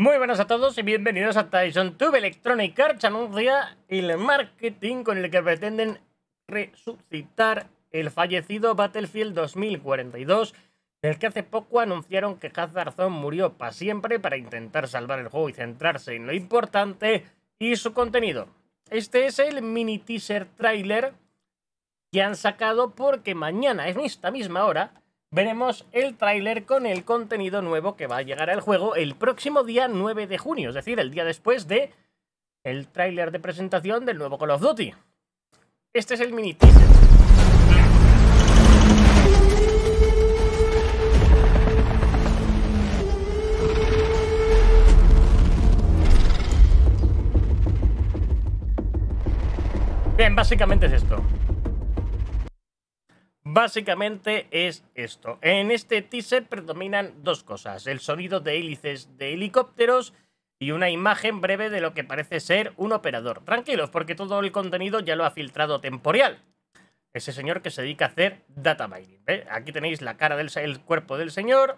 Muy buenas a todos y bienvenidos a Tyson Tube Electronic Arts anuncia el marketing con el que pretenden resucitar el fallecido Battlefield 2042, del que hace poco anunciaron que Hazard murió para siempre para intentar salvar el juego y centrarse en lo importante y su contenido. Este es el mini teaser trailer que han sacado porque mañana, en esta misma hora, veremos el tráiler con el contenido nuevo que va a llegar al juego el próximo día 9 de junio, es decir, el día después de el tráiler de presentación del nuevo Call of Duty. Este es el mini teaser. Bien, básicamente es esto. Básicamente es esto. En este teaser predominan dos cosas, el sonido de hélices de helicópteros y una imagen breve de lo que parece ser un operador. Tranquilos, porque todo el contenido ya lo ha filtrado Temporal, ese señor que se dedica a hacer data mining. Aquí tenéis la cara del el cuerpo del señor,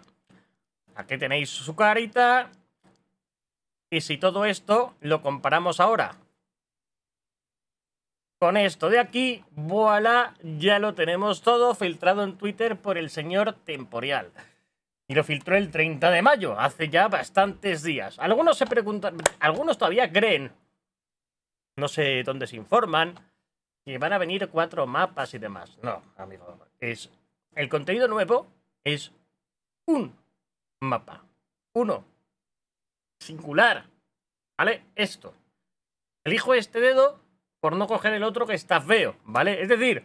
aquí tenéis su carita, y si todo esto lo comparamos ahora con esto de aquí, voilà, ya lo tenemos todo filtrado en Twitter por el señor temporal. Y lo filtró el 30 de mayo, hace ya bastantes días. Algunos se preguntan, algunos todavía creen, no sé dónde se informan, que van a venir cuatro mapas y demás. No, amigo, es el contenido nuevo es un mapa. Uno. Singular. ¿Vale? Esto. Elijo este dedo por no coger el otro que está feo, ¿vale? Es decir,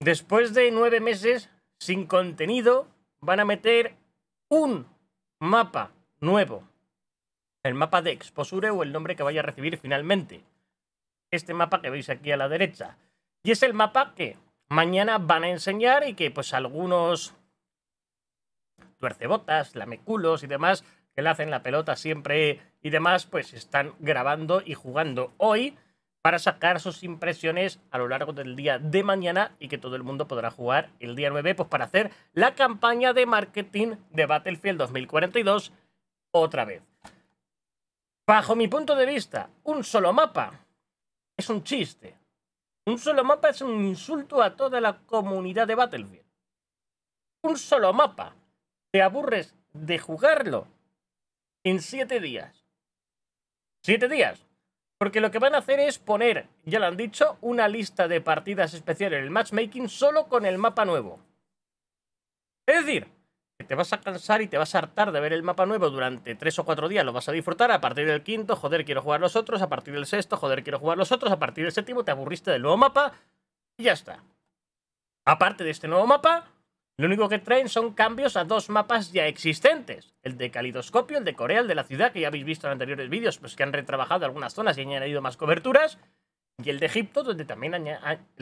después de nueve meses sin contenido, van a meter un mapa nuevo. El mapa de Exposure o el nombre que vaya a recibir finalmente. Este mapa que veis aquí a la derecha. Y es el mapa que mañana van a enseñar y que pues algunos tuercebotas, lameculos y demás que le hacen la pelota siempre y demás, pues están grabando y jugando hoy para sacar sus impresiones a lo largo del día de mañana y que todo el mundo podrá jugar el día 9 pues para hacer la campaña de marketing de Battlefield 2042 otra vez. Bajo mi punto de vista, un solo mapa es un chiste. Un solo mapa es un insulto a toda la comunidad de Battlefield. Un solo mapa. Te aburres de jugarlo en siete días. Siete días. Porque lo que van a hacer es poner, ya lo han dicho, una lista de partidas especiales en el matchmaking solo con el mapa nuevo. Es decir, que te vas a cansar y te vas a hartar de ver el mapa nuevo durante tres o cuatro días, lo vas a disfrutar, a partir del quinto, joder, quiero jugar los otros, a partir del sexto, joder, quiero jugar los otros, a partir del séptimo te aburriste del nuevo mapa y ya está. Aparte de este nuevo mapa, lo único que traen son cambios a dos mapas ya existentes. El de Calidoscopio, el de Corea, el de la ciudad, que ya habéis visto en anteriores vídeos, pues que han retrabajado algunas zonas y han añadido más coberturas. Y el de Egipto, donde también el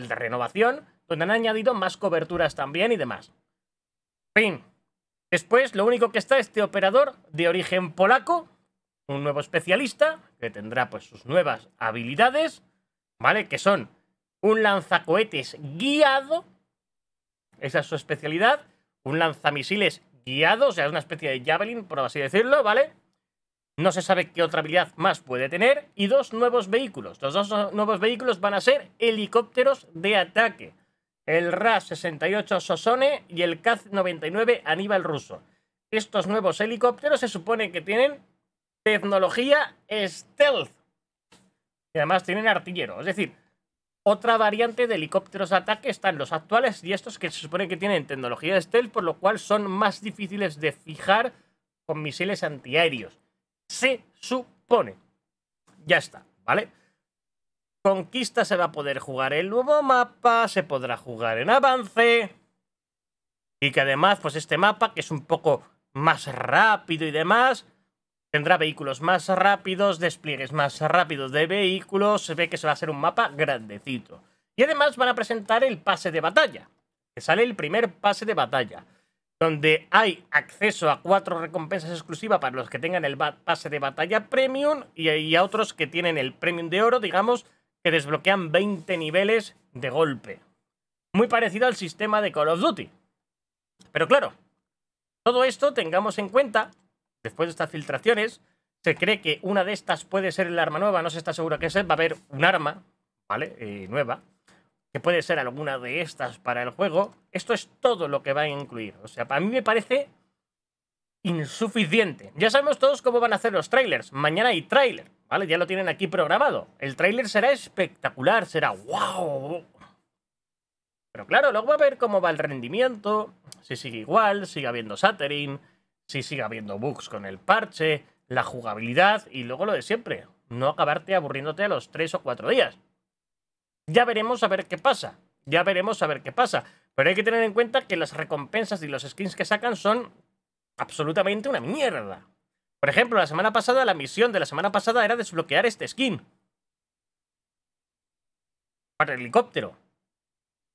de Renovación, donde han añadido más coberturas también y demás. Fin. Después, lo único que está este operador de origen polaco, un nuevo especialista, que tendrá pues sus nuevas habilidades, ¿vale? Que son un lanzacohetes guiado, esa es su especialidad. Un lanzamisiles guiado, o sea, es una especie de javelin, por así decirlo, ¿vale? No se sabe qué otra habilidad más puede tener. Y dos nuevos vehículos. Los dos nuevos vehículos van a ser helicópteros de ataque. El RAS-68 Sosone y el Kaz-99 Aníbal Ruso. Estos nuevos helicópteros se supone que tienen tecnología stealth. Y además tienen artillero. Es decir, otra variante de helicópteros de ataque están los actuales y estos que se supone que tienen tecnología de stealth, por lo cual son más difíciles de fijar con misiles antiaéreos. Se supone. Ya está, ¿vale? Conquista se va a poder jugar el nuevo mapa, se podrá jugar en avance. Y que además, pues este mapa, que es un poco más rápido y demás, Tendrá vehículos más rápidos, despliegues más rápidos de vehículos, se ve que se va a hacer un mapa grandecito. Y además van a presentar el pase de batalla, que sale el primer pase de batalla, donde hay acceso a cuatro recompensas exclusivas para los que tengan el pase de batalla premium y a otros que tienen el premium de oro, digamos, que desbloquean 20 niveles de golpe. Muy parecido al sistema de Call of Duty. Pero claro, todo esto tengamos en cuenta Después de estas filtraciones, se cree que una de estas puede ser el arma nueva, no se está seguro que sea, va a haber un arma, ¿vale? Eh, nueva, que puede ser alguna de estas para el juego. Esto es todo lo que va a incluir. O sea, para mí me parece insuficiente. Ya sabemos todos cómo van a hacer los trailers. Mañana hay trailer, ¿vale? Ya lo tienen aquí programado. El trailer será espectacular, será wow. Pero claro, luego va a ver cómo va el rendimiento, si sigue igual, sigue habiendo shattering, si sigue habiendo bugs con el parche, la jugabilidad y luego lo de siempre, no acabarte aburriéndote a los 3 o 4 días. Ya veremos a ver qué pasa, ya veremos a ver qué pasa, pero hay que tener en cuenta que las recompensas y los skins que sacan son absolutamente una mierda. Por ejemplo, la semana pasada, la misión de la semana pasada era desbloquear este skin. Para el helicóptero.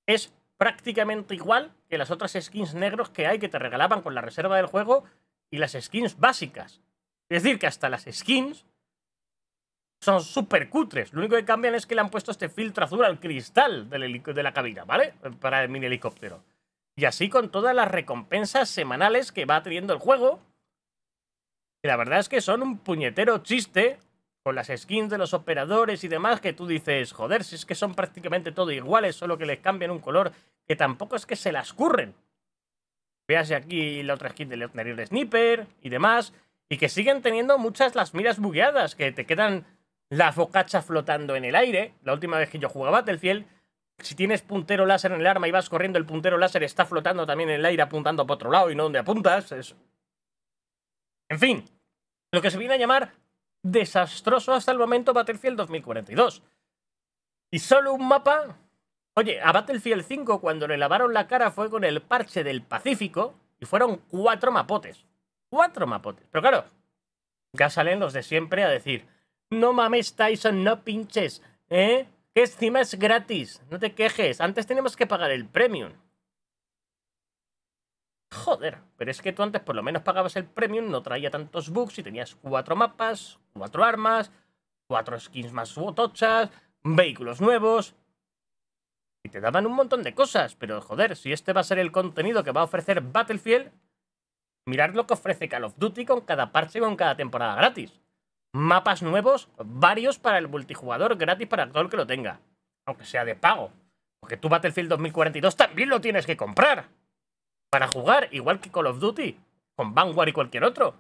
Es prácticamente igual que las otras skins negros que hay que te regalaban con la reserva del juego y las skins básicas. Es decir, que hasta las skins son súper cutres. Lo único que cambian es que le han puesto este filtro azul al cristal del de la cabina, ¿vale? Para el mini helicóptero. Y así con todas las recompensas semanales que va teniendo el juego. que la verdad es que son un puñetero chiste con las skins de los operadores y demás que tú dices, joder, si es que son prácticamente todo iguales, solo que les cambian un color, que tampoco es que se las curren veas aquí la otra skin del de Sniper y demás. Y que siguen teniendo muchas las miras bugueadas, que te quedan la focacha flotando en el aire. La última vez que yo jugaba Battlefield, si tienes puntero láser en el arma y vas corriendo, el puntero láser está flotando también en el aire apuntando para otro lado y no donde apuntas. Es... En fin, lo que se viene a llamar desastroso hasta el momento Battlefield 2042. Y solo un mapa Oye, a Battlefield 5 cuando le lavaron la cara fue con el parche del Pacífico y fueron cuatro mapotes. Cuatro mapotes. Pero claro, ya salen los de siempre a decir, no mames Tyson, no pinches, ¿eh? Que encima es gratis, no te quejes, antes tenemos que pagar el premium. Joder, pero es que tú antes por lo menos pagabas el premium, no traía tantos bugs y tenías cuatro mapas, cuatro armas, cuatro skins más botochas, vehículos nuevos, y te daban un montón de cosas, pero joder, si este va a ser el contenido que va a ofrecer Battlefield, mirad lo que ofrece Call of Duty con cada parche y con cada temporada gratis. Mapas nuevos, varios para el multijugador, gratis para todo el que lo tenga. Aunque sea de pago. Porque tú Battlefield 2042 también lo tienes que comprar. Para jugar, igual que Call of Duty. Con Vanguard y cualquier otro.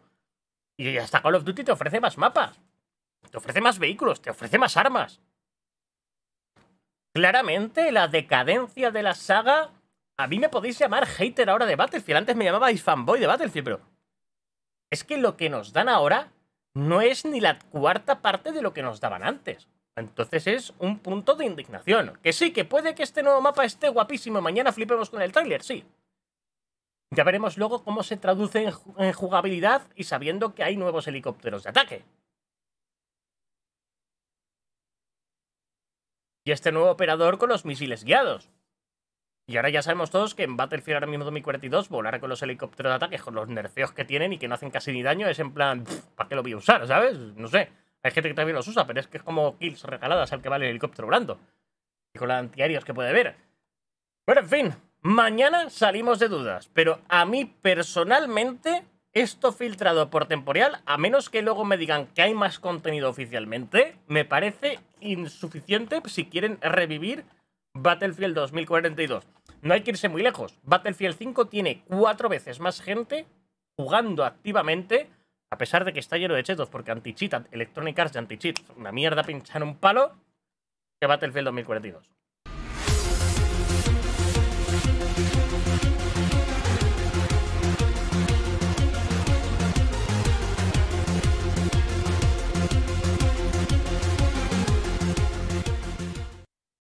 Y hasta Call of Duty te ofrece más mapas. Te ofrece más vehículos, te ofrece más armas. Claramente, la decadencia de la saga. A mí me podéis llamar hater ahora de Battlefield. Antes me llamabais fanboy de Battlefield, pero. Es que lo que nos dan ahora no es ni la cuarta parte de lo que nos daban antes. Entonces es un punto de indignación. Que sí, que puede que este nuevo mapa esté guapísimo. Mañana flipemos con el tráiler, sí. Ya veremos luego cómo se traduce en, jugabilidad y sabiendo que hay nuevos helicópteros de ataque. y este nuevo operador con los misiles guiados. Y ahora ya sabemos todos que en Battlefield ahora mismo 2042 volar con los helicópteros de ataque, con los nerfeos que tienen y que no hacen casi ni daño, es en plan, ¿para qué lo voy a usar? ¿Sabes? No sé. Hay gente que también los usa, pero es que es como kills regaladas al que vale el helicóptero volando Y con los antiaéreos que puede ver. Bueno, en fin, mañana salimos de dudas, pero a mí personalmente esto filtrado por temporal, a menos que luego me digan que hay más contenido oficialmente, me parece insuficiente si quieren revivir Battlefield 2042. No hay que irse muy lejos. Battlefield 5 tiene cuatro veces más gente jugando activamente, a pesar de que está lleno de chetos, porque anti-cheat, Electronic Arts y anti-cheat, una mierda pinchar un palo, que Battlefield 2042.